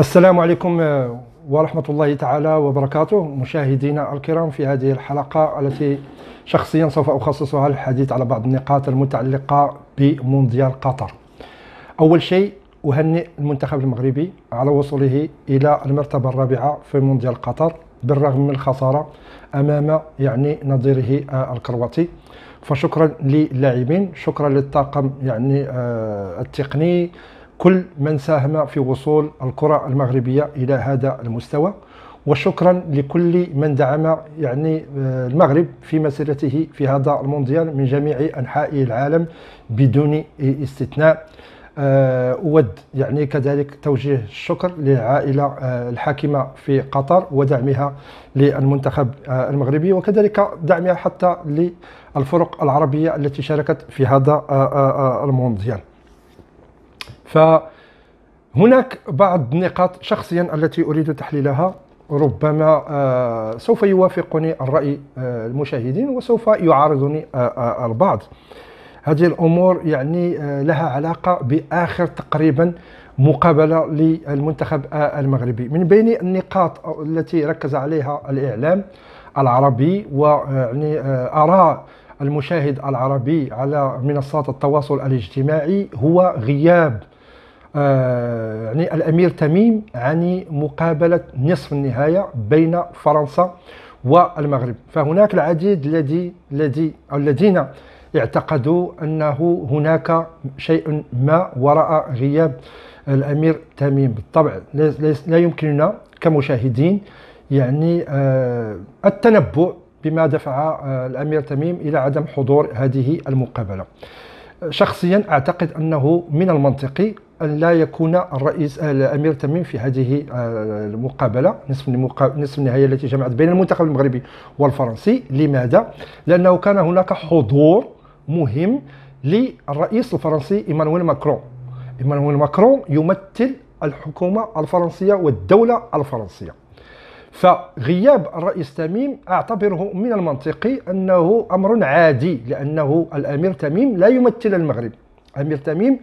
السلام عليكم آه، ورحمة الله تعالى وبركاته مشاهدينا الكرام في هذه الحلقة التي شخصيا سوف أخصصها للحديث على بعض النقاط المتعلقة بمونديال قطر أول شيء أهنئ المنتخب المغربي على وصوله إلى المرتبة الرابعة في مونديال قطر بالرغم من الخسارة أمام يعني نظيره آه، الكرواتي فشكرا للاعبين شكرا للطاقم يعني آه، التقني كل من ساهم في وصول الكرة المغربية إلى هذا المستوى وشكرا لكل من دعم يعني آه، المغرب في مسيرته في هذا المونديال من جميع انحاء العالم بدون استثناء آه، اود يعني كذلك توجيه الشكر للعائله آه، الحاكمه في قطر ودعمها للمنتخب المغربي وكذلك دعمها حتى للفرق العربيه التي شاركت في هذا المونديال فهناك بعض النقاط شخصيا التي أريد تحليلها ربما آه، سوف يوافقني الرأي آه، المشاهدين وسوف يعارضني آه، البعض هذه الأمور يعني لها علاقة بآخر تقريبا مقابلة للمنتخب المغربي من بين النقاط التي ركز عليها الإعلام العربي ويعني آراء المشاهد العربي على منصات التواصل الاجتماعي هو غياب آه، يعني الامير تميم عن مقابله نصف النهايه بين فرنسا والمغرب فهناك العديد الذي الذي الذين اعتقدوا انه هناك شيء ما وراء غياب الامير تميم بالطبع لا يمكننا كمشاهدين يعني آه، التنبؤ بما دفع آه، الامير تميم الى عدم حضور هذه المقابله شخصيا اعتقد انه من المنطقي أن لا يكون الرئيس آه، الأمير تميم في هذه آه، المقابلة نصف نصف النهائي التي جمعت بين المنتخب المغربي والفرنسي لماذا؟ لأنه كان هناك حضور مهم للرئيس الفرنسي إيمانويل ماكرون إيمانويل ماكرون يمثل الحكومة الفرنسية والدولة الفرنسية فغياب الرئيس تميم اعتبره من المنطقي انه امر عادي لانه الامير تميم لا يمثل المغرب الامير تميم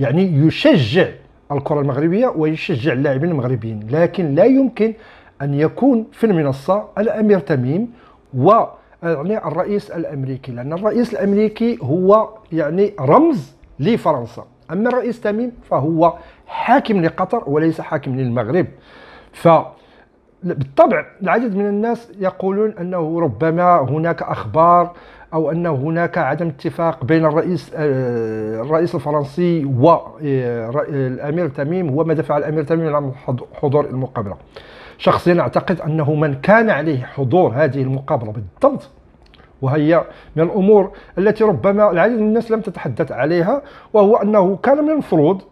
يعني يشجع الكرة المغربية ويشجع اللاعبين المغربيين لكن لا يمكن أن يكون في المنصة الأمير تميم و يعني الرئيس الأمريكي لأن الرئيس الأمريكي هو يعني رمز لفرنسا أما الرئيس تميم فهو حاكم لقطر وليس حاكم للمغرب ف بالطبع العديد من الناس يقولون انه ربما هناك اخبار او ان هناك عدم اتفاق بين الرئيس آه، الرئيس الفرنسي والامير آه، تميم هو ما دفع الامير تميم عن حضور المقابله شخصيا اعتقد انه من كان عليه حضور هذه المقابله بالضبط وهي من الامور التي ربما العديد من الناس لم تتحدث عليها وهو انه كان من المفروض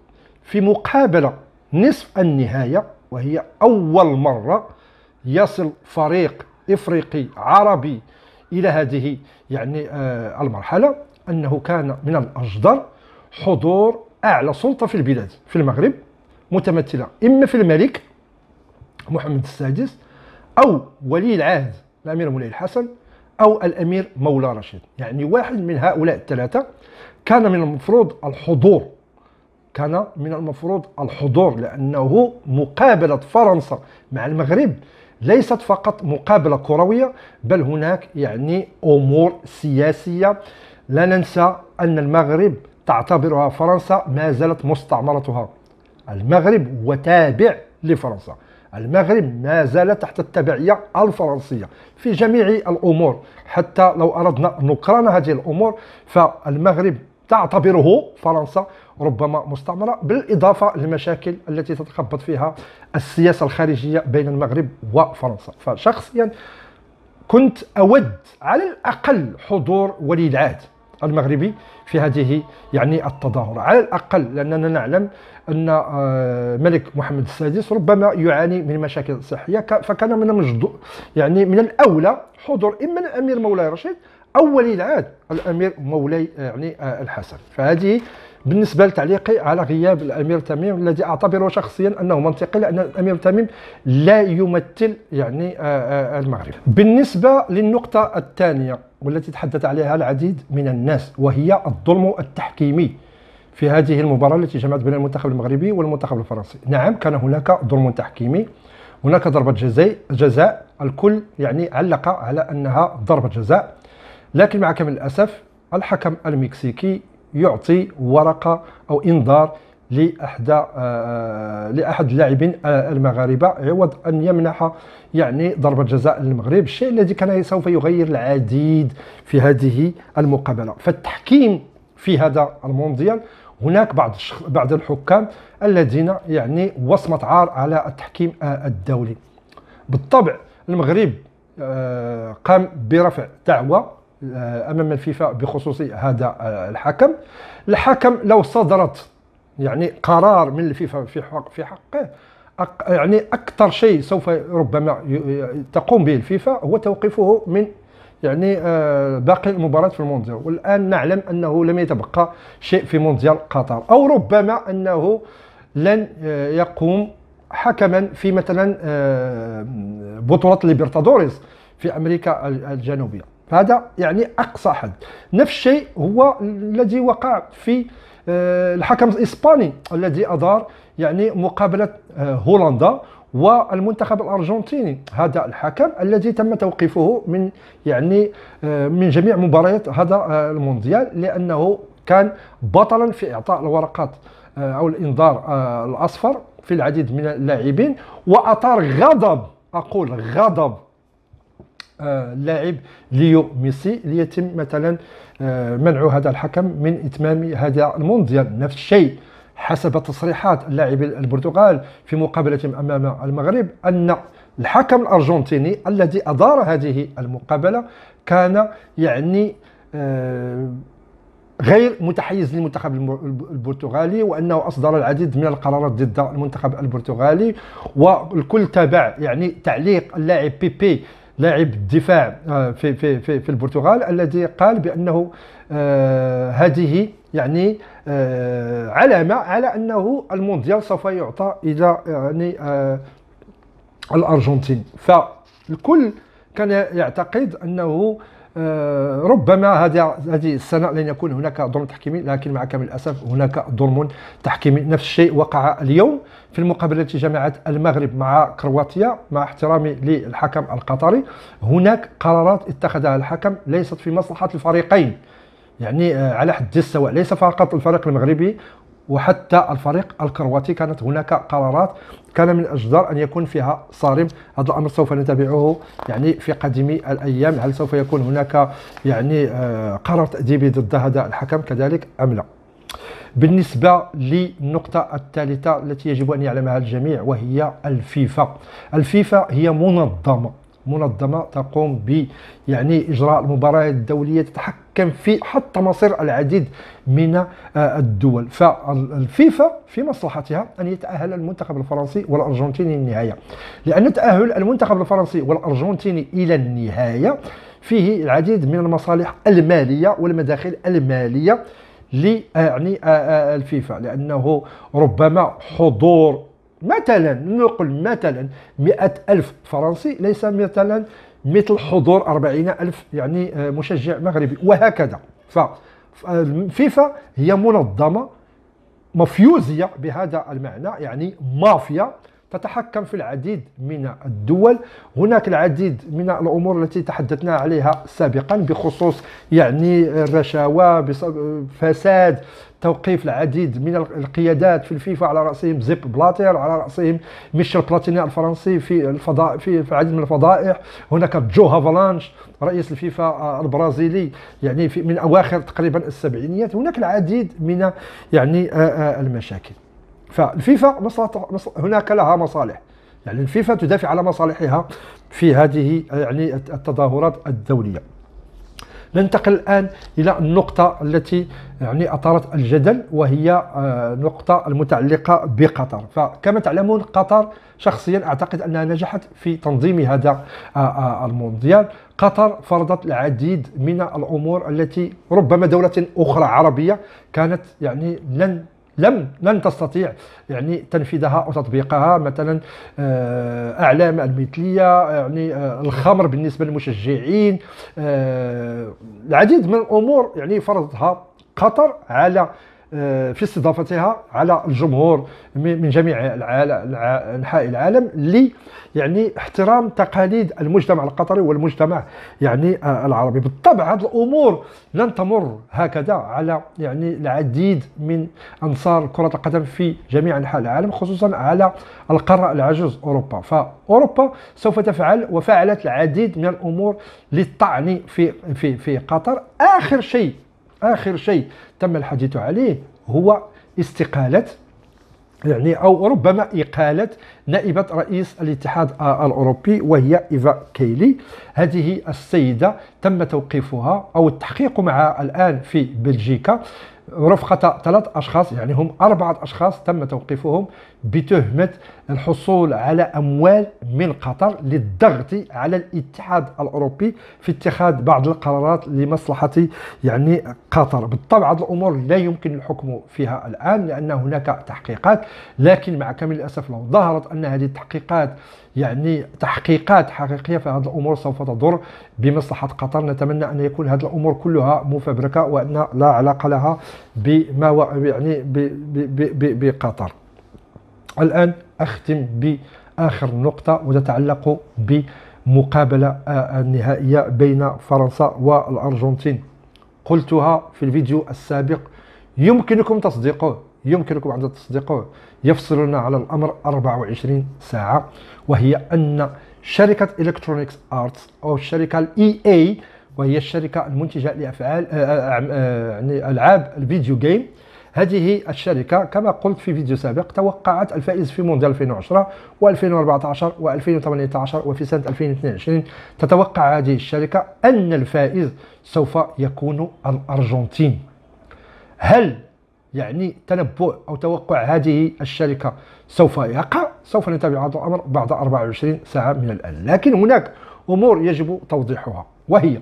في مقابله نصف النهايه وهي اول مره يصل فريق افريقي عربي الى هذه يعني آه، المرحلة أنه كان من الأجدر حضور أعلى سلطة في البلاد في المغرب متمثلة إما في الملك محمد السادس أو ولي العهد الأمير مولاي الحسن أو الأمير مولى رشيد يعني واحد من هؤلاء الثلاثة كان من المفروض الحضور كان من المفروض الحضور لأنه مقابلة فرنسا مع المغرب ليست فقط مقابله كرويه بل هناك يعني امور سياسيه لا ننسى ان المغرب تعتبرها فرنسا ما زالت مستعمرتها المغرب هو تابع لفرنسا المغرب ما زال تحت التبعية الفرنسية في جميع الأمور حتى لو أردنا نكران هذه الأمور فالمغرب تعتبره فرنسا ربما مستعمرة بالإضافة للمشاكل التي تتخبط فيها السياسة الخارجية بين المغرب وفرنسا فشخصيا كنت أود على الأقل حضور ولي العهد المغربي في هذه يعني التظاهرة على الأقل لأننا نعلم أن آه، ملك محمد السادس ربما يعاني من مشاكل صحية فكان من المجدو يعني من الأولى حضور إما الأمير مولاي رشيد أو ولي العهد الأمير مولاي يعني آه، الحسن فهذه بالنسبه لتعليقي على غياب الامير تميم الذي اعتبره شخصيا انه منطقي لان الامير تميم لا يمثل يعني آه، آه، المغرب بالنسبه للنقطه الثانيه والتي تحدث عليها العديد من الناس وهي الظلم التحكيمي في هذه المباراة التي جمعت بين المنتخب المغربي والمنتخب الفرنسي نعم كان هناك ظلم تحكيمي هناك ضربة جزاء جزاء الكل يعني علق على أنها ضربة جزاء لكن مع كامل الأسف الحكم المكسيكي يعطي ورقه او انذار لاحد آه، آه، لاحد اللاعبين المغاربه عوض ان يمنح يعني ضربه جزاء للمغرب الشيء الذي كان سوف يغير العديد في هذه المقابله فالتحكيم في هذا المونديال هناك بعض بعض الحكام الذين يعني وصمت عار على التحكيم آه، الدولي بالطبع المغرب قام برفع دعوه آه، امام الفيفا بخصوص هذا آه، الحكم الحكم لو صدرت يعني قرار من الفيفا في حق في حقه يعني اكثر شيء سوف ربما تقوم به الفيفا هو توقيفه من يعني آه، باقي المباراه في المونديال والان نعلم انه لم يتبقى شيء في مونديال قطر او ربما انه لن يقوم حكما في مثلا بطوله ليبرتادوريس في امريكا الجنوبيه هذا يعني اقصى حد نفس الشيء هو الذي وقع في آه، الحكم الاسباني الذي ادار يعني مقابله آه، هولندا والمنتخب الارجنتيني هذا الحكم الذي تم توقيفه من يعني آه، من جميع مباريات هذا المونديال لانه كان بطلا في اعطاء الورقات او الانذار الاصفر في العديد من اللاعبين واثار غضب اقول غضب اللاعب آه، ليو ميسي ليتم مثلا آه، منع هذا الحكم من اتمام هذا المونديال نفس الشيء حسب تصريحات اللاعب البرتغال في مقابله امام المغرب ان الحكم الارجنتيني الذي ادار هذه المقابله كان يعني آه، غير متحيز للمنتخب البرتغالي وانه اصدر العديد من القرارات ضد المنتخب البرتغالي والكل تابع يعني تعليق اللاعب بيبي بي لاعب الدفاع آه، في في في, في البرتغال الذي قال بانه آه، هذه يعني آه، علامه على انه المونديال سوف يعطى الى يعني الارجنتين فالكل كان يعتقد انه آه، ربما هذا هذه السنه لن يكون هناك ظلم تحكيمي لكن مع كامل الاسف هناك ظلم تحكيمي نفس الشيء وقع اليوم في المقابله التي جمعت المغرب مع كرواتيا مع احترامي للحكم القطري هناك قرارات اتخذها الحكم ليست في مصلحه الفريقين يعني آه، على حد السواء ليس فقط الفريق المغربي وحتى الفريق الكرواتي كانت هناك قرارات كان من الجدار ان يكون فيها صارم هذا الامر سوف نتابعه يعني في قادم الايام هل سوف يكون هناك يعني آه، قرار تاديبي ضد هذا الحكم كذلك ام لا بالنسبة للنقطة الثالثة التي يجب أن يعلمها الجميع وهي الفيفا الفيفا هي منظمة منظمه تقوم ب يعني اجراء المباريات الدوليه تتحكم في حتى مصير العديد من آه، الدول فالفيفا في مصلحتها ان يتاهل المنتخب الفرنسي والارجنتيني للنهايه لان تاهل المنتخب الفرنسي والارجنتيني الى النهايه فيه العديد من المصالح الماليه والمداخل الماليه ل يعني آه، آه، الفيفا لانه ربما حضور مثلا نقول مثلا مئة ألف فرنسي ليس مثلا مثل حضور أربعين ألف يعني آه، مشجع مغربي وهكذا فالفيفا هي منظمة مفيوزية بهذا المعنى يعني مافيا تتحكم في العديد من الدول هناك العديد من الأمور التي تحدثنا عليها سابقا بخصوص يعني الرشاوى فساد توقيف العديد من القيادات في الفيفا على راسهم زيب بلاتير على راسهم ميشيل بلاتيني الفرنسي في الفضاء في العديد من الفضائح هناك جو هافالانش رئيس الفيفا البرازيلي يعني في من اواخر تقريبا السبعينيات هناك العديد من يعني المشاكل فالفيفا هناك لها مصالح يعني الفيفا تدافع على مصالحها في هذه يعني التظاهرات الدوليه ننتقل الآن إلى النقطة التي يعني أثارت الجدل وهي آه، نقطة المتعلقة بقطر فكما تعلمون قطر شخصيا أعتقد أنها نجحت في تنظيم هذا آه، آه، المونديال قطر فرضت العديد من الأمور التي ربما دولة أخرى عربية كانت يعني لن لم لن تستطيع يعني تنفيذها او تطبيقها مثلا آه، اعلام المثليه يعني آه، الخمر بالنسبه للمشجعين آه، العديد من الامور يعني فرضها قطر على آه، في استضافتها على الجمهور من جميع انحاء العالم ل يعني احترام تقاليد المجتمع القطري والمجتمع يعني آه، العربي بالطبع هذه الامور لن تمر هكذا على يعني العديد من انصار كره القدم في جميع انحاء العالم خصوصا على القاره العجوز اوروبا فاوروبا سوف تفعل وفعلت العديد من الامور للطعن في في في قطر اخر شيء آخر شيء تم الحديث عليه هو استقالة يعني أو ربما إقالة نائبة رئيس الاتحاد الأوروبي وهي إيفا كيلي هذه السيدة تم توقيفها أو التحقيق معها الآن في بلجيكا رفقة ثلاث أشخاص يعني هم أربعة أشخاص تم توقيفهم بتهمة الحصول على أموال من قطر للضغط على الاتحاد الأوروبي في اتخاذ بعض القرارات لمصلحة يعني قطر بالطبع هذه الأمور لا يمكن الحكم فيها الآن لأن هناك تحقيقات لكن مع كامل الأسف لو ظهرت أن هذه التحقيقات يعني تحقيقات حقيقية فهذه الأمور سوف تضر بمصلحة قطر نتمنى أن يكون هذه الأمور كلها مفبركة وأن لا علاقة لها بما يعني بقطر الآن أختم بآخر نقطة وتتعلق بمقابلة النهائية آه، آه، بين فرنسا والأرجنتين قلتها في الفيديو السابق يمكنكم تصديقه يمكنكم عند تصديقه يفصلنا على الأمر 24 ساعة وهي أن شركة إلكترونيكس أرتس أو الشركة الإي إي وهي الشركة المنتجة لأفعال آه، يعني ألعاب الفيديو جيم هذه الشركة كما قلت في فيديو سابق توقعت الفائز في مونديال 2010 و2014 و2018 وفي سنة 2022 تتوقع هذه الشركة أن الفائز سوف يكون الأرجنتين هل يعني تنبؤ أو توقع هذه الشركة سوف يقع سوف نتابع هذا الأمر بعد 24 ساعة من الآن لكن هناك أمور يجب توضيحها وهي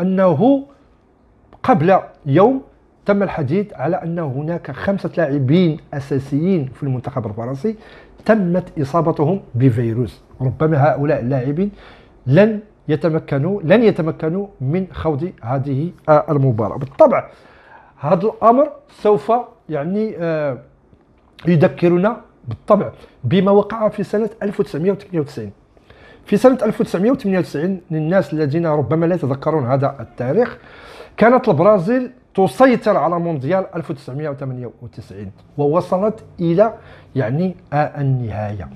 أنه قبل يوم تم الحديث على أن هناك خمسة لاعبين أساسيين في المنتخب الفرنسي تمت إصابتهم بفيروس ربما هؤلاء اللاعبين لن يتمكنوا لن يتمكنوا من خوض هذه المباراة بالطبع هذا الأمر سوف يعني آه، يذكرنا بالطبع بما وقع في سنة 1998 في سنة 1998 للناس الذين ربما لا يتذكرون هذا التاريخ كانت البرازيل تسيطر على مونديال 1998 ووصلت الى يعني النهايه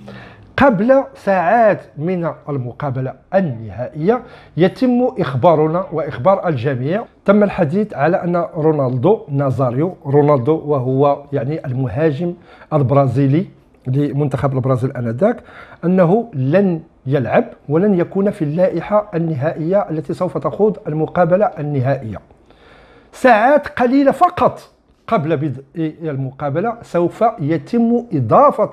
قبل ساعات من المقابلة النهائية يتم إخبارنا وإخبار الجميع تم الحديث على أن رونالدو نازاريو رونالدو وهو يعني المهاجم البرازيلي لمنتخب البرازيل انذاك انه لن يلعب ولن يكون في اللائحه النهائيه التي سوف تخوض المقابله النهائيه ساعات قليلة فقط قبل بدء المقابلة سوف يتم إضافة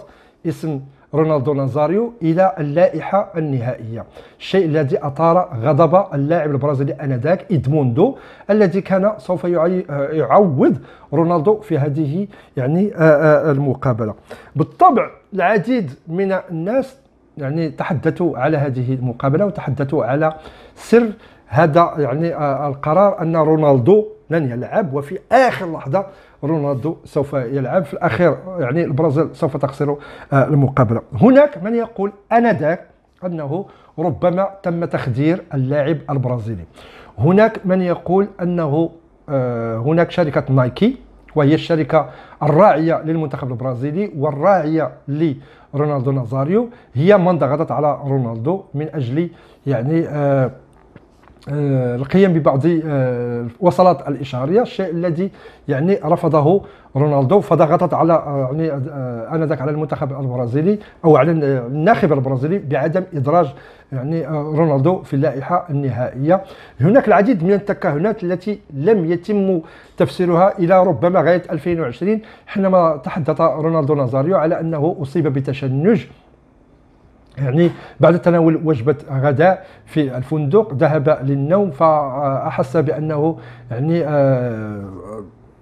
اسم رونالدو لانزاريو إلى اللائحة النهائية الشيء الذي أثار غضب اللاعب البرازيلي أنذاك إدموندو الذي كان سوف يعوض رونالدو في هذه يعني آه، آه، المقابلة بالطبع العديد من الناس يعني تحدثوا على هذه المقابلة وتحدثوا على سر هذا يعني آه، القرار أن رونالدو لن يلعب وفي آخر لحظة رونالدو سوف يلعب في الأخير يعني البرازيل سوف تخسر آه، المقابلة هناك من يقول أنذاك أنه ربما تم تخدير اللاعب البرازيلي هناك من يقول أنه آه، هناك شركة نايكي وهي الشركة الراعية للمنتخب البرازيلي والراعية لرونالدو نازاريو هي من ضغطت على رونالدو من أجل يعني آه آه، القيام ببعض آه، وصلات الاشاريه الشيء الذي يعني رفضه رونالدو فضغطت على آه، يعني انذاك على المنتخب البرازيلي او على الناخب البرازيلي بعدم ادراج يعني رونالدو في اللائحه النهائيه هناك العديد من التكهنات التي لم يتم تفسيرها الى ربما غايه 2020 حينما تحدث رونالدو نازاريو على انه اصيب بتشنج يعني بعد تناول وجبة غداء في الفندق ذهب للنوم فأحس بأنه يعني آه،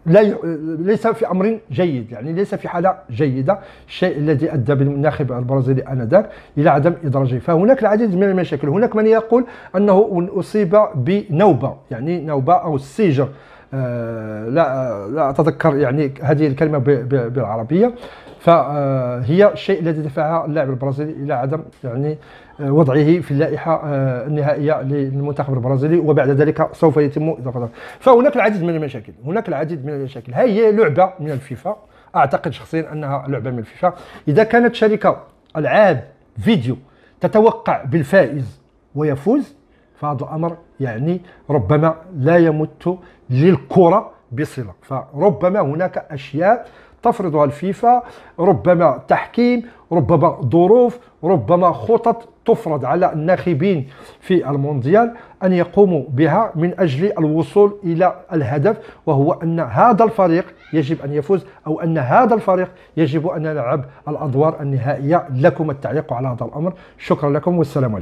لا ي... ليس في امر جيد يعني ليس في حاله جيده الشيء الذي ادى بالناخب البرازيلي انذاك الى عدم ادراجه فهناك العديد من المشاكل هناك من يقول انه اصيب بنوبه يعني نوبه او سيجر آه لا آه، لا اتذكر يعني هذه الكلمه بالعربيه فهي آه، الشيء الذي دفع اللاعب البرازيلي الى عدم يعني آه، وضعه في اللائحه آه، النهائيه للمنتخب البرازيلي وبعد ذلك سوف يتم اضافته فهناك العديد من المشاكل هناك العديد من المشاكل هي لعبه من الفيفا اعتقد شخصيا انها لعبه من الفيفا اذا كانت شركه العاب فيديو تتوقع بالفائز ويفوز فهذا الامر يعني ربما لا يمت للكره بصله فربما هناك اشياء تفرضها الفيفا ربما تحكيم ربما ظروف ربما خطط تفرض على الناخبين في المونديال أن يقوموا بها من أجل الوصول إلى الهدف وهو أن هذا الفريق يجب أن يفوز أو أن هذا الفريق يجب أن يلعب الأدوار النهائية لكم التعليق على هذا الأمر شكرا لكم والسلام عليكم